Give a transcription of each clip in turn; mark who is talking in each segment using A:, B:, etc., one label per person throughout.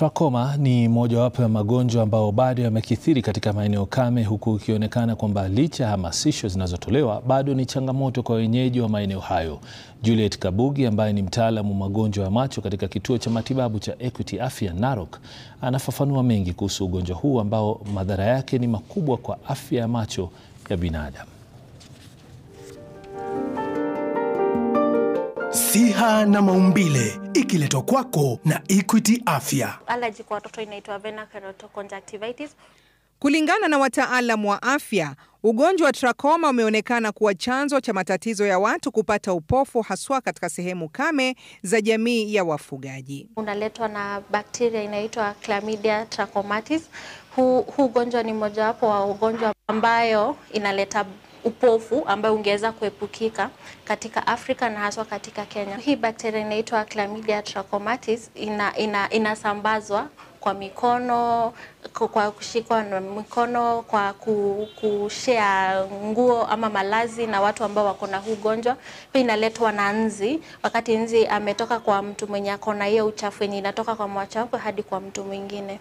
A: Trachoma ni mojawapo ya magonjwa ambayo bado yamekithiri katika maeneo kame, huku ikionekana kwamba licha ya hamasisho zinazotolewa bado ni changamoto kwa wenyeji wa maeneo hayo. Juliet Kabugi ambaye ni mtaalamu wa magonjwa ya macho katika kituo cha matibabu cha Equity Afya Narok anafafanua mengi kuhusu ugonjwa huu ambao madhara yake ni makubwa kwa afya ya macho ya binadamu. Siha na maumbile ikiletwa kwako na Equity Afya. Allergy kwa watoto inaitwa vena-keratoconjunctivitis
B: Kulingana na wataalamu wa afya, ugonjwa wa trakoma umeonekana kuwa chanzo cha matatizo ya watu kupata upofu, haswa katika sehemu kame za jamii ya wafugaji.
A: Unaletwa na bakteria inaitwa Chlamydia trachomatis. Huu ugonjwa ni mojawapo wa ugonjwa ambayo inaleta upofu ambayo ungeweza kuepukika katika Afrika na haswa katika Kenya. Hii bakteria inaitwa Chlamydia trachomatis ina, ina, inasambazwa kwa mikono, kwa kushikwa na mikono, kwa kushea nguo ama malazi na watu ambao wako na huu ugonjwa. Pia inaletwa na nzi, wakati nzi ametoka kwa mtu mwenye ako na hiyo uchafu yenye inatoka kwa mwacha wako hadi kwa mtu mwingine.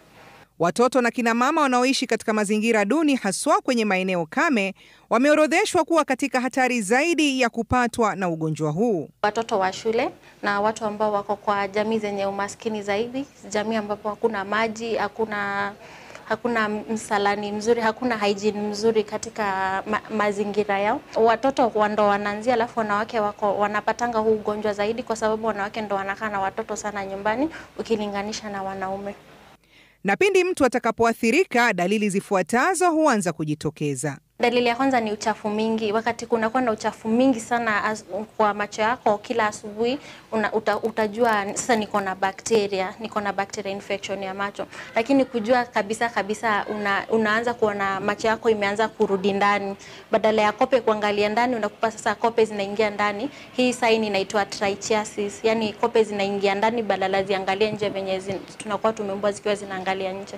B: Watoto na kinamama wanaoishi katika mazingira duni, haswa kwenye maeneo kame, wameorodheshwa kuwa katika hatari zaidi ya kupatwa na ugonjwa huu.
A: Watoto wa shule na watu ambao wako kwa jamii zenye umaskini zaidi, jamii ambapo hakuna maji, hakuna hakuna msalani mzuri, hakuna hygiene mzuri katika ma mazingira yao. Watoto ndo wanaanzia, alafu wanawake wako wanapatanga huu ugonjwa zaidi, kwa sababu wanawake ndo wanakaa na watoto sana nyumbani ukilinganisha na wanaume
B: na pindi mtu atakapoathirika, dalili zifuatazo huanza kujitokeza.
A: Dalili ya kwanza ni uchafu mingi. Wakati kunakuwa na uchafu mingi sana as, kwa macho yako kila asubuhi uta, utajua sasa niko na bakteria, niko na bakteria infection ya macho, lakini kujua kabisa kabisa una, unaanza kuona macho yako imeanza kurudi ndani, badala ya kope kuangalia ndani unakupa sasa kope zinaingia ndani. Hii sign inaitwa trichiasis, yani kope zinaingia ndani badala ziangalie nje venye tunakuwa tumeumbwa zikiwa zinaangalia nje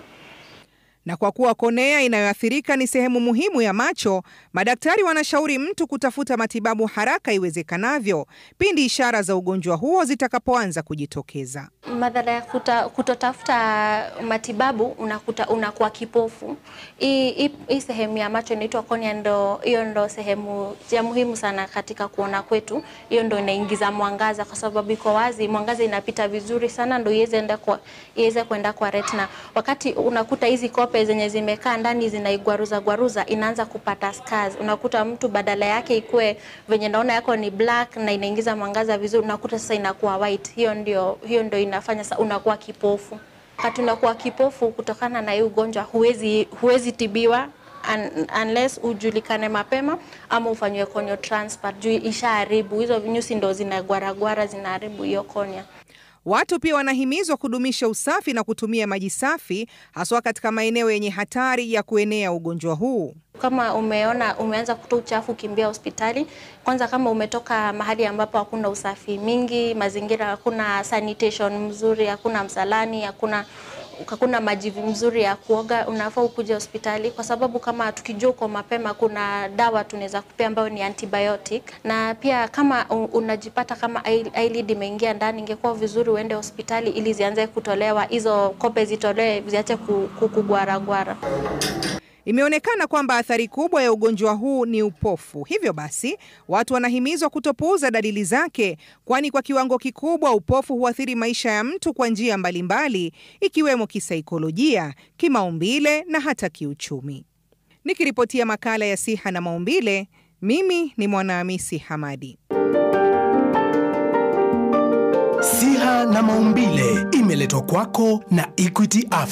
B: na kwa kuwa konea inayoathirika ni sehemu muhimu ya macho, madaktari wanashauri mtu kutafuta matibabu haraka iwezekanavyo pindi ishara za ugonjwa huo zitakapoanza kujitokeza.
A: Madhara ya kutotafuta matibabu, unakuta unakuwa kipofu. Hii sehemu ya macho inaitwa konea, ndo hiyo ndo sehemu ya muhimu sana katika kuona kwetu. Hiyo ndo inaingiza mwangaza, kwa sababu iko wazi, mwangaza inapita vizuri sana, ndo iweze kwenda kwa, retina. Wakati unakuta hizi tope zenye zimekaa ndani zinaigwaruza gwaruza, inaanza kupata scars. Unakuta mtu badala yake ikue venye naona yako ni black na inaingiza mwangaza vizuri, unakuta sasa inakuwa white. Hiyo ndio, hiyo ndio inafanya sasa unakuwa kipofu. kati unakuwa kipofu kutokana na hii ugonjwa, huwezi huwezi tibiwa un, unless ujulikane mapema ama ufanywe corneal transplant juu ishaharibu hizo nyusi, ndo zinagwaragwara zinaharibu hiyo cornea.
B: Watu pia wanahimizwa kudumisha usafi na kutumia maji safi haswa katika maeneo yenye hatari ya kuenea ugonjwa huu.
A: Kama umeona umeanza kutoa uchafu, kimbia hospitali kwanza. Kama umetoka mahali ambapo hakuna usafi mingi, mazingira hakuna sanitation mzuri, hakuna msalani, hakuna hakuna maji mzuri ya kuoga, unafaa ukuje hospitali, kwa sababu kama tukijua uko mapema, kuna dawa tunaweza kupea ambayo ni antibiotic. Na pia kama unajipata kama eyelid imeingia ndani, ingekuwa vizuri uende hospitali ili zianze kutolewa, hizo kope zitolewe, ziache kukugwaragwara.
B: Imeonekana kwamba athari kubwa ya ugonjwa huu ni upofu. Hivyo basi, watu wanahimizwa kutopuuza dalili zake, kwani kwa kiwango kikubwa upofu huathiri maisha ya mtu kwa njia mbalimbali, ikiwemo kisaikolojia, kimaumbile na hata kiuchumi. Nikiripotia makala ya Siha na Maumbile, mimi ni Mwanahamisi Hamadi.
A: Siha na Maumbile imeletwa kwako na Equity Africa.